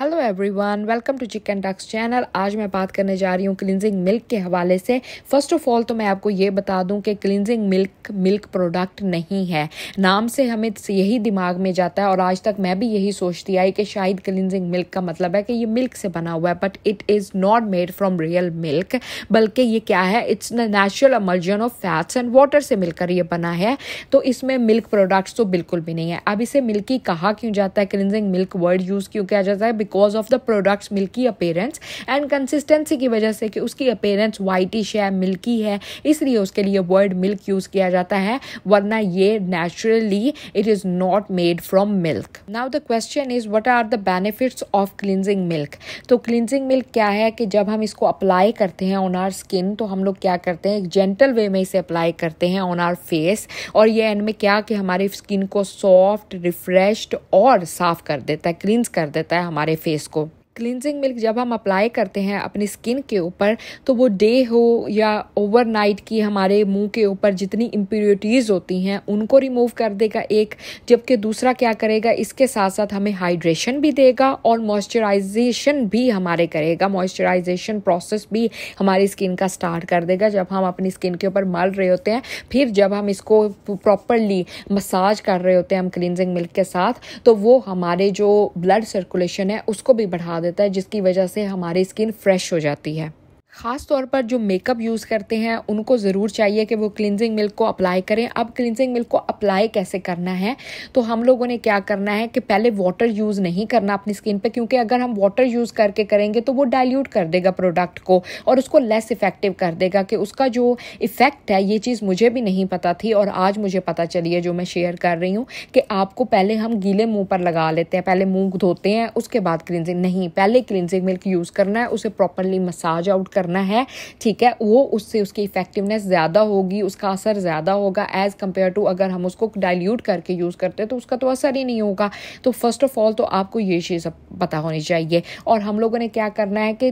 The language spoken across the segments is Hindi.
hello everyone welcome to chicken tux channel आज मैं बात करने जा रही हूँ क्लिनजिंग मिल्क के हवाले से फर्स्ट ऑफ ऑल तो मैं आपको ये बता दूँ कि क्लिनजिंग मिल्क मिल्क प्रोडक्ट नहीं है नाम से हमें यही दिमाग में जाता है और आज तक मैं भी यही सोचती आई कि शायद क्लिनजिंग मिल्क का मतलब है कि ये मिल्क से बना हुआ है but it is not made from real milk बल्कि ये क्या है it's natural emulsion of fats and water से मिलकर ये बना है तो इसमें मिल्क प्रोडक्ट्स तो बिल्कुल भी नहीं है अब इसे मिल्की कहा क्यों जाता है क्लिनजिंग मिल्क वर्ड यूज़ क्यों किया जाता है because of the products milky appearance and consistency की वजह से कि उसकी अपेरेंस वाइटिश है मिल्की है इसलिए उसके लिए वर्ड मिल्क यूज़ किया जाता है वरना ये naturally it is not made from milk now the question is what are the benefits of cleansing milk तो क्लिनजिंग मिल्क क्या है कि जब हम इसको अप्लाई करते हैं ऑन आर स्किन तो हम लोग क्या करते हैं एक जेंटल वे में इसे अप्लाई करते हैं ऑन आर फेस और ये एंड में क्या कि हमारी स्किन को सॉफ्ट रिफ्रेश और साफ कर देता है क्लींस कर देता है हमारे फेस को क्लिनजिंग मिल्क जब हम अप्लाई करते हैं अपनी स्किन के ऊपर तो वो डे हो या ओवरनाइट की हमारे मुंह के ऊपर जितनी इम्प्योरिटीज़ होती हैं उनको रिमूव कर देगा एक जबकि दूसरा क्या करेगा इसके साथ साथ हमें हाइड्रेशन भी देगा और मॉइस्चराइजेशन भी हमारे करेगा मॉइस्चराइजेशन प्रोसेस भी हमारी स्किन का स्टार्ट कर देगा जब हम अपनी स्किन के ऊपर मल रहे होते हैं फिर जब हम इसको प्रॉपरली मसाज कर रहे होते हैं हम क्लिनजिंग मिल्क के साथ तो वो हमारे जो ब्लड सर्कुलेशन है उसको भी बढ़ा देता है जिसकी वजह से हमारी स्किन फ्रेश हो जाती है ख़ास तौर पर जो मेकअप यूज़ करते हैं उनको ज़रूर चाहिए कि वो क्लिनजिंग मिल्क को अप्लाई करें अब क्लिनजिंग मिल्क को अप्लाई कैसे करना है तो हम लोगों ने क्या करना है कि पहले वाटर यूज़ नहीं करना अपनी स्किन पे क्योंकि अगर हम वाटर यूज़ करके करेंगे तो वो डाइल्यूट कर देगा प्रोडक्ट को और उसको लेस इफ़ेक्टिव कर देगा कि उसका जो इफ़ेक्ट है ये चीज़ मुझे भी नहीं पता थी और आज मुझे पता चली है जो मैं शेयर कर रही हूँ कि आपको पहले हम गीले मुँह पर लगा लेते हैं पहले मुँह धोते हैं उसके बाद क्लिनजिंग नहीं पहले क्लिनजिंग मिल्क यूज़ करना है उसे प्रॉपरली मसाज आउट कर करना है ठीक है वो उससे उसकी इफेक्टिवनेस ज़्यादा होगी उसका असर ज़्यादा होगा एज़ कम्पेयर टू अगर हम उसको डायल्यूट करके यूज़ करते हैं तो उसका तो असर ही नहीं होगा तो फर्स्ट ऑफ ऑल तो आपको ये चीज़ पता होनी चाहिए और हम लोगों ने क्या करना है कि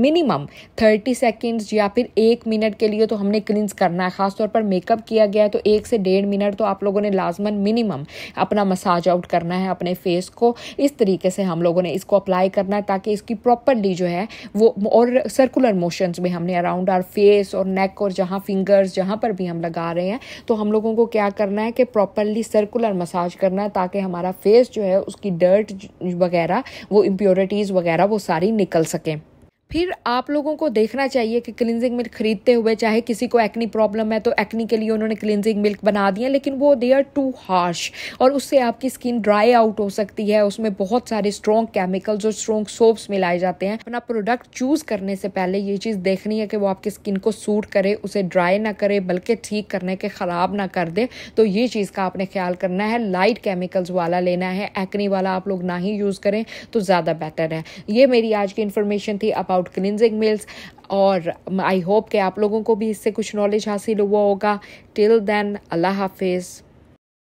मिनिमम थर्टी सेकेंड्स या फिर एक मिनट के लिए तो हमने क्लिनस करना है ख़ासतौर पर मेकअप किया गया है तो एक से डेढ़ मिनट तो आप लोगों ने लाजमन मिनिमम अपना मसाज आउट करना है अपने फेस को इस तरीके से हम लोगों ने इसको अप्लाई करना है ताकि इसकी प्रॉपरली जो है वो और सर्कुलर मोशन में हमने अराउंड आर फेस और नेक और जहाँ फिंगर्स जहाँ पर भी हम लगा रहे हैं तो हम लोगों को क्या करना है कि प्रॉपरली सर्कुलर मसाज करना है ताकि हमारा फेस जो है उसकी डर्ट वगैरह वो इम्प्योरिटीज़ वगैरह वो सारी निकल सकें फिर आप लोगों को देखना चाहिए कि क्लिनजिंग मिल्क खरीदते हुए चाहे किसी को एक्नी प्रॉब्लम है तो एक्नी के लिए उन्होंने क्लिनजिंग मिल्क बना दिया लेकिन वो दे आर टू हार्श और उससे आपकी स्किन ड्राई आउट हो सकती है उसमें बहुत सारे स्ट्रॉन्ग केमिकल्स और स्ट्रॉन्ग सोप्स मिलाए जाते हैं अपना प्रोडक्ट चूज करने से पहले ये चीज़ देखनी है कि वो आपकी स्किन को सूट करे उसे ड्राई ना करे बल्कि ठीक करने के ख़राब ना कर दे तो ये चीज़ का आपने ख्याल करना है लाइट केमिकल्स वाला लेना है एक्नी वाला आप लोग ना ही यूज़ करें तो ज़्यादा बेटर है ये मेरी आज की इन्फॉर्मेशन थी अबाउट अबाउट क्लिनजिंग मिल्स और आई होप कि आप लोगों को भी इससे कुछ नॉलेज हासिल हुआ होगा टिल देन अल्लाह हाफिज़